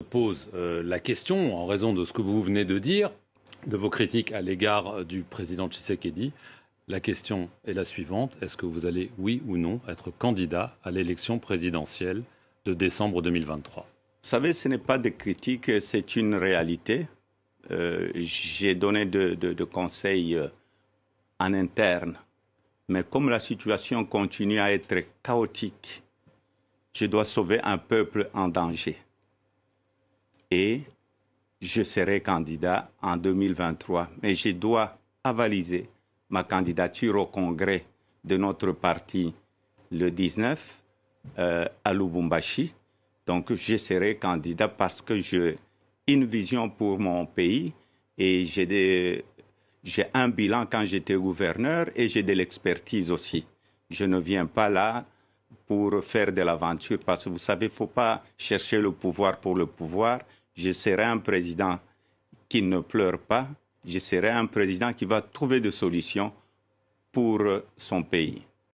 Je pose euh, la question, en raison de ce que vous venez de dire, de vos critiques à l'égard euh, du président Tshisekedi. La question est la suivante. Est-ce que vous allez, oui ou non, être candidat à l'élection présidentielle de décembre 2023 Vous savez, ce n'est pas des critiques, c'est une réalité. Euh, j'ai donné de conseils en interne. Mais comme la situation continue à être chaotique, je dois sauver un peuple en danger et je serai candidat en 2023. Mais je dois avaliser ma candidature au congrès de notre parti le 19 euh, à Lubumbashi. Donc je serai candidat parce que j'ai une vision pour mon pays et j'ai un bilan quand j'étais gouverneur et j'ai de l'expertise aussi. Je ne viens pas là pour faire de l'aventure parce que vous savez, il ne faut pas chercher le pouvoir pour le pouvoir je serai un président qui ne pleure pas, je serai un président qui va trouver des solutions pour son pays.